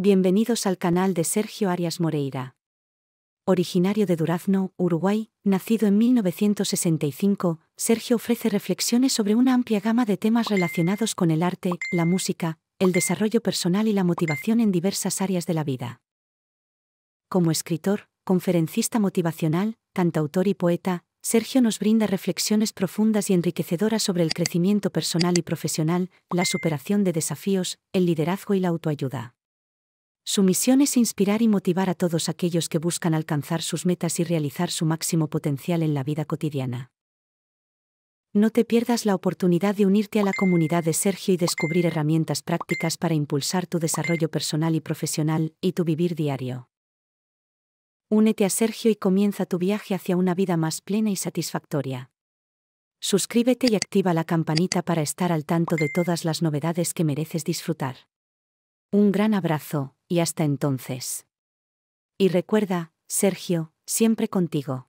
Bienvenidos al canal de Sergio Arias Moreira. Originario de Durazno, Uruguay, nacido en 1965, Sergio ofrece reflexiones sobre una amplia gama de temas relacionados con el arte, la música, el desarrollo personal y la motivación en diversas áreas de la vida. Como escritor, conferencista motivacional, cantautor y poeta, Sergio nos brinda reflexiones profundas y enriquecedoras sobre el crecimiento personal y profesional, la superación de desafíos, el liderazgo y la autoayuda. Su misión es inspirar y motivar a todos aquellos que buscan alcanzar sus metas y realizar su máximo potencial en la vida cotidiana. No te pierdas la oportunidad de unirte a la comunidad de Sergio y descubrir herramientas prácticas para impulsar tu desarrollo personal y profesional y tu vivir diario. Únete a Sergio y comienza tu viaje hacia una vida más plena y satisfactoria. Suscríbete y activa la campanita para estar al tanto de todas las novedades que mereces disfrutar. Un gran abrazo, y hasta entonces. Y recuerda, Sergio, siempre contigo.